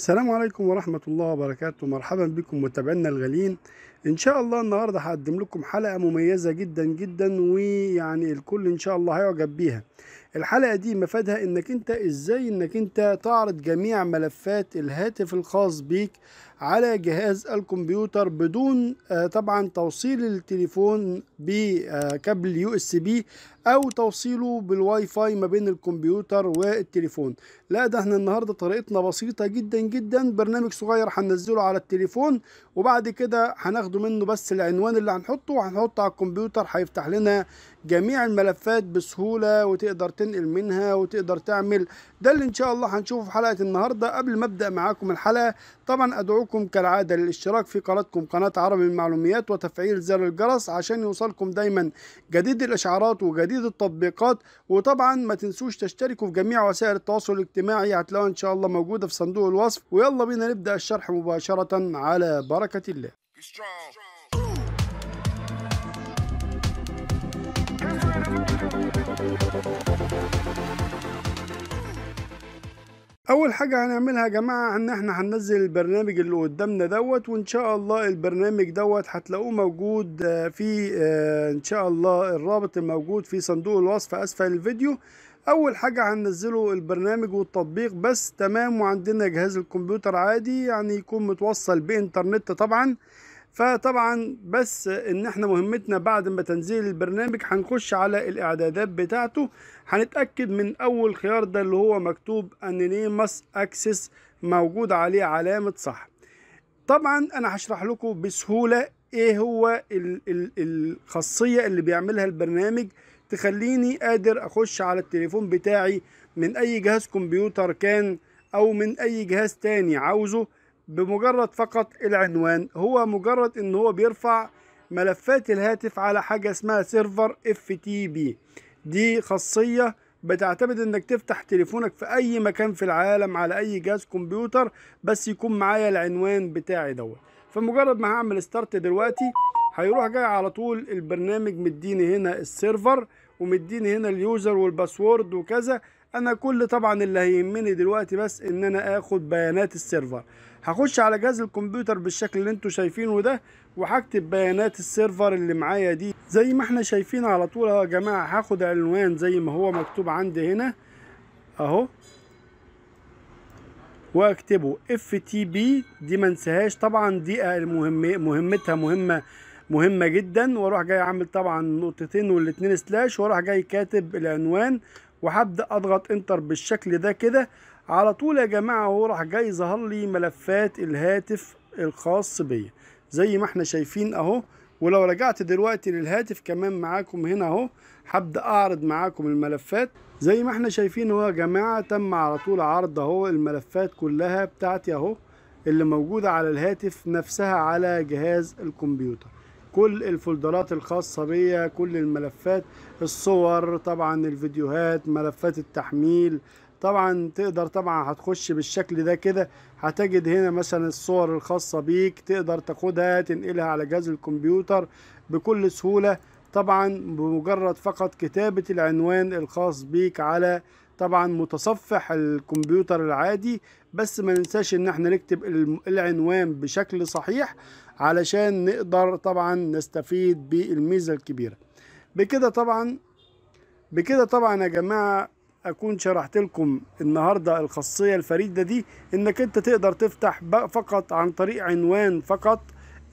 السلام عليكم ورحمة الله وبركاته مرحبا بكم متابعينا الغاليين ان شاء الله النهارده هقدم لكم حلقه مميزه جدا جدا ويعني الكل ان شاء الله هيعجب بيها الحلقه دي مفادها انك انت ازاي انك انت تعرض جميع ملفات الهاتف الخاص بيك على جهاز الكمبيوتر بدون آه، طبعا توصيل التليفون بكابل يو اس بي او توصيله بالواي فاي ما بين الكمبيوتر والتليفون لا ده احنا النهارده طريقتنا بسيطه جدا جدا برنامج صغير هننزله على التليفون وبعد كده هناخد هناخده منه بس العنوان اللي هنحطه وهنحطه على الكمبيوتر هيفتح لنا جميع الملفات بسهولة وتقدر تنقل منها وتقدر تعمل ده اللي ان شاء الله هنشوفه في حلقة النهاردة قبل ما ابدأ معاكم الحلقة طبعا ادعوكم كالعادة للاشتراك في قناتكم قناة عربي المعلوميات وتفعيل زر الجرس عشان يوصلكم دايما جديد الاشعارات وجديد التطبيقات وطبعا ما تنسوش تشتركوا في جميع وسائل التواصل الاجتماعي هتلاقوها ان شاء الله موجودة في صندوق الوصف ويلا بينا نبدأ الشرح مباشرة على بركة الله Be strong. اول حاجه هنعملها يا جماعه ان احنا هننزل البرنامج اللي قدامنا دوت وان شاء الله البرنامج دوت هتلاقوه موجود آه، في آه، ان شاء الله الرابط الموجود في صندوق الوصف اسفل الفيديو اول حاجه هننزله البرنامج والتطبيق بس تمام وعندنا جهاز الكمبيوتر عادي يعني يكون متوصل بانترنت طبعا فطبعا بس ان احنا مهمتنا بعد ما تنزيل البرنامج هنخش على الاعدادات بتاعته هنتاكد من اول خيار ده اللي هو مكتوب انيمس اكسس موجود عليه علامه صح طبعا انا هشرح لكم بسهوله ايه هو الخاصيه اللي بيعملها البرنامج تخليني قادر اخش على التليفون بتاعي من اي جهاز كمبيوتر كان او من اي جهاز تاني عاوزه بمجرد فقط العنوان هو مجرد ان هو بيرفع ملفات الهاتف على حاجة اسمها سيرفر اف تي بي دي خاصية بتعتمد انك تفتح تليفونك في اي مكان في العالم على اي جهاز كمبيوتر بس يكون معايا العنوان بتاعي دوت فمجرد ما هعمل ستارت دلوقتي هيروح جاي على طول البرنامج مديني هنا السيرفر ومديني هنا اليوزر والباسورد وكذا انا كل طبعا اللي هيهمني دلوقتي بس ان انا اخد بيانات السيرفر هخش على جهاز الكمبيوتر بالشكل اللي انتوا شايفينه ده وهكتب بيانات السيرفر اللي معايا دي زي ما احنا شايفين على طول يا جماعه هاخد عنوان زي ما هو مكتوب عندي هنا اهو واكتبه اف تي بي دي ما انساهاش طبعا دي المهم مهمتها مهمه مهمه جدا واروح جاي عامل طبعا نقطتين والاثنين سلاش واروح جاي كاتب العنوان وهبدأ اضغط انتر بالشكل ده كده على طول يا جماعة هو راح جاي ظهر لي ملفات الهاتف الخاص بيا زي ما احنا شايفين اهو ولو رجعت دلوقتي للهاتف كمان معاكم هنا اهو هبدأ اعرض معاكم الملفات زي ما احنا شايفين اهو يا جماعة تم على طول عرض اهو الملفات كلها بتاعتي اهو اللي موجودة على الهاتف نفسها على جهاز الكمبيوتر كل الفولدرات الخاصة بيا كل الملفات الصور طبعا الفيديوهات ملفات التحميل طبعا تقدر طبعا هتخش بالشكل ده كده هتجد هنا مثلا الصور الخاصة بيك تقدر تاخدها تنقلها على جهاز الكمبيوتر بكل سهولة طبعا بمجرد فقط كتابة العنوان الخاص بيك على طبعا متصفح الكمبيوتر العادي بس ما ننساش ان احنا نكتب العنوان بشكل صحيح علشان نقدر طبعا نستفيد بالميزة الكبيرة بكده طبعا بكده طبعا يا جماعة اكون شرحت لكم النهاردة الخاصية الفريدة دي انك انت تقدر تفتح فقط عن طريق عنوان فقط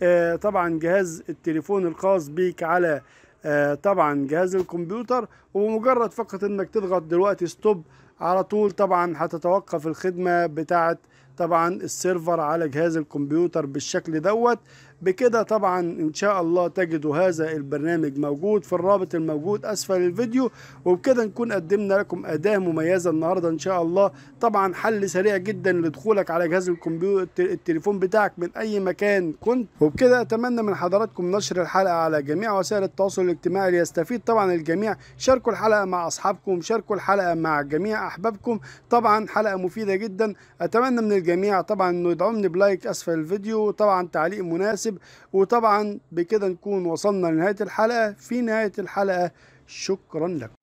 آه، طبعا جهاز التليفون الخاص بيك على آه، طبعا جهاز الكمبيوتر وبمجرد فقط انك تضغط دلوقتي ستوب على طول طبعا هتتوقف الخدمة بتاعة طبعا السيرفر على جهاز الكمبيوتر بالشكل دوت بكده طبعا ان شاء الله تجدوا هذا البرنامج موجود في الرابط الموجود اسفل الفيديو وبكده نكون قدمنا لكم اداة مميزة النهاردة ان شاء الله طبعا حل سريع جدا لدخولك على جهاز الكمبيوتر التليفون بتاعك من اي مكان كنت وبكده اتمنى من حضراتكم نشر الحلقة على جميع وسائل التواصل الاجتماعي ليستفيد طبعا الجميع شاركوا الحلقة مع اصحابكم شاركوا الحلقة مع جميع احبابكم طبعا حلقه مفيده جدا اتمنى من الجميع طبعا انه يدعمني بلايك اسفل الفيديو وطبعا تعليق مناسب وطبعا بكده نكون وصلنا لنهايه الحلقه في نهايه الحلقه شكرا لكم